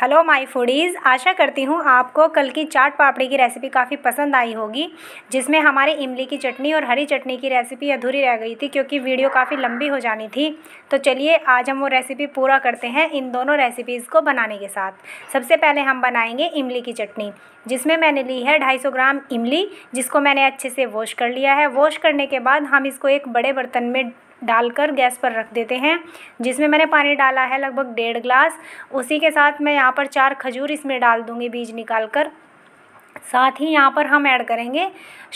hello my foodies आशा करती हूँ आपको कल की चाट पापड़ी की रेसिपी काफ़ी पसंद आई होगी जिसमें हमारे इमली की चटनी और हरी चटनी की रेसिपी अधूरी रह गई थी क्योंकि वीडियो काफ़ी लंबी हो जानी थी तो चलिए आज हम वो रेसिपी पूरा करते हैं इन दोनों रेसिपीज़ को बनाने के साथ सबसे पहले हम बनाएंगे इमली की चटनी जिसमें मैंने ली है ढाई ग्राम इमली जिसको मैंने अच्छे से वॉश कर लिया है वॉश करने के बाद हम इसको एक बड़े बर्तन में डालकर गैस पर रख देते हैं जिसमें मैंने पानी डाला है लगभग डेढ़ ग्लास उसी के साथ मैं यहाँ पर चार खजूर इसमें डाल दूँगी बीज निकाल कर साथ ही यहाँ पर हम ऐड करेंगे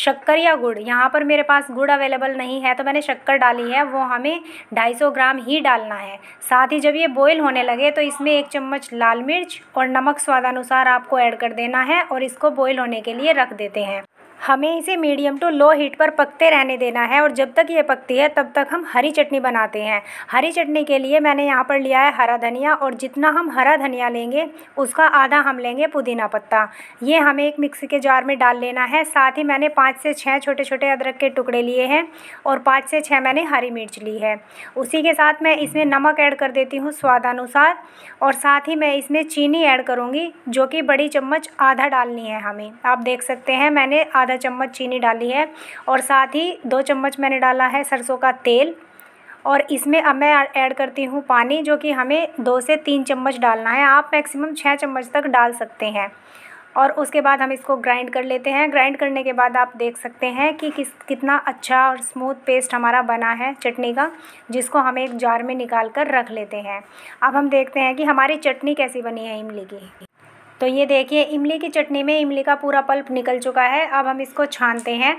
शक्कर या गुड़ यहाँ पर मेरे पास गुड़ अवेलेबल नहीं है तो मैंने शक्कर डाली है वो हमें 250 ग्राम ही डालना है साथ ही जब ये बॉयल होने लगे तो इसमें एक चम्मच लाल मिर्च और नमक स्वादानुसार आपको ऐड कर देना है और इसको बॉयल होने के लिए रख देते हैं हमें इसे मीडियम टू लो हीट पर पकते रहने देना है और जब तक ये पकती है तब तक हम हरी चटनी बनाते हैं हरी चटनी के लिए मैंने यहाँ पर लिया है हरा धनिया और जितना हम हरा धनिया लेंगे उसका आधा हम लेंगे पुदीना पत्ता ये हमें एक मिक्सी के जार में डाल लेना है साथ ही मैंने पाँच से छः छोटे छोटे अदरक के टुकड़े लिए हैं और पाँच से छः मैंने हरी मिर्च ली है उसी के साथ मैं इसमें नमक ऐड कर देती हूँ स्वादानुसार और साथ ही मैं इसमें चीनी ऐड करूँगी जो कि बड़ी चम्मच आधा डालनी है हमें आप देख सकते हैं मैंने आधा आधा चम्मच चीनी डाली है और साथ ही दो चम्मच मैंने डाला है सरसों का तेल और इसमें अब मैं ऐड करती हूँ पानी जो कि हमें दो से तीन चम्मच डालना है आप मैक्सिमम छः चम्मच तक डाल सकते हैं और उसके बाद हम इसको ग्राइंड कर लेते हैं ग्राइंड करने के बाद आप देख सकते हैं कि किस कितना अच्छा और स्मूथ पेस्ट हमारा बना है चटनी का जिसको हम एक जार में निकाल कर रख लेते हैं अब हम देखते हैं कि हमारी चटनी कैसी बनी है इमली की तो ये देखिए इमली की चटनी में इमली का पूरा पल्प निकल चुका है अब हम इसको छानते हैं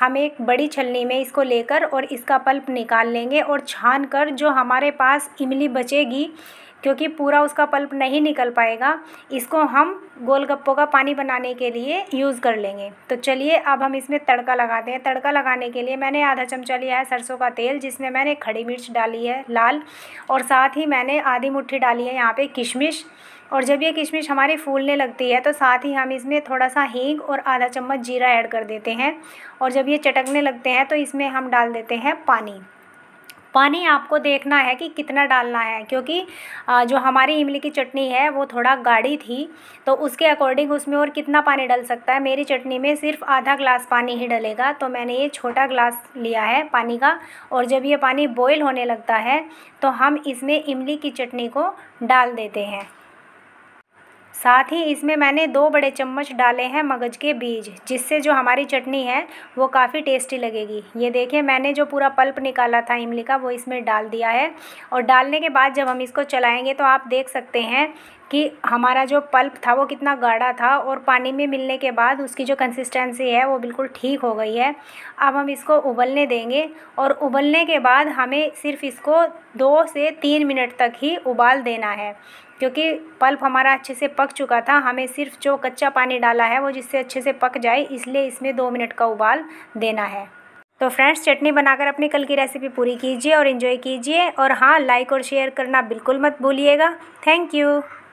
हम एक बड़ी छलनी में इसको लेकर और इसका पल्प निकाल लेंगे और छान कर जो हमारे पास इमली बचेगी क्योंकि पूरा उसका पल्प नहीं निकल पाएगा इसको हम गोलगप्पों का पानी बनाने के लिए यूज़ कर लेंगे तो चलिए अब हम इसमें तड़का लगाते हैं तड़का लगाने के लिए मैंने आधा चमचा लिया है सरसों का तेल जिसमें मैंने खड़ी मिर्च डाली है लाल और साथ ही मैंने आधी मुट्ठी डाली है यहाँ पर किशमिश और जब ये किशमिश हमारी फूलने लगती है तो साथ ही हम इसमें थोड़ा सा हींग और आधा चम्मच जीरा ऐड कर देते हैं और जब ये चटकने लगते हैं तो इसमें हम डाल देते हैं पानी पानी आपको देखना है कि कितना डालना है क्योंकि जो हमारी इमली की चटनी है वो थोड़ा गाढ़ी थी तो उसके अकॉर्डिंग उसमें और कितना पानी डल सकता है मेरी चटनी में सिर्फ आधा ग्लास पानी ही डलेगा तो मैंने ये छोटा ग्लास लिया है पानी का और जब ये पानी बॉयल होने लगता है तो हम इसमें इमली की चटनी को डाल देते हैं साथ ही इसमें मैंने दो बड़े चम्मच डाले हैं मगज़ के बीज जिससे जो हमारी चटनी है वो काफ़ी टेस्टी लगेगी ये देखिए मैंने जो पूरा पल्प निकाला था इमली का वो इसमें डाल दिया है और डालने के बाद जब हम इसको चलाएँगे तो आप देख सकते हैं कि हमारा जो पल्प था वो कितना गाढ़ा था और पानी में मिलने के बाद उसकी जो कंसिस्टेंसी है वो बिल्कुल ठीक हो गई है अब हम इसको उबलने देंगे और उबलने के बाद हमें सिर्फ इसको दो से तीन मिनट तक ही उबाल देना है क्योंकि पल्प हमारा अच्छे से पक चुका था हमें सिर्फ जो कच्चा पानी डाला है वो जिससे अच्छे से पक जाए इसलिए इसमें दो मिनट का उबाल देना है तो फ्रेंड्स चटनी बनाकर अपनी कल की रेसिपी पूरी कीजिए और इन्जॉय कीजिए और हाँ लाइक और शेयर करना बिल्कुल मत भूलिएगा थैंक यू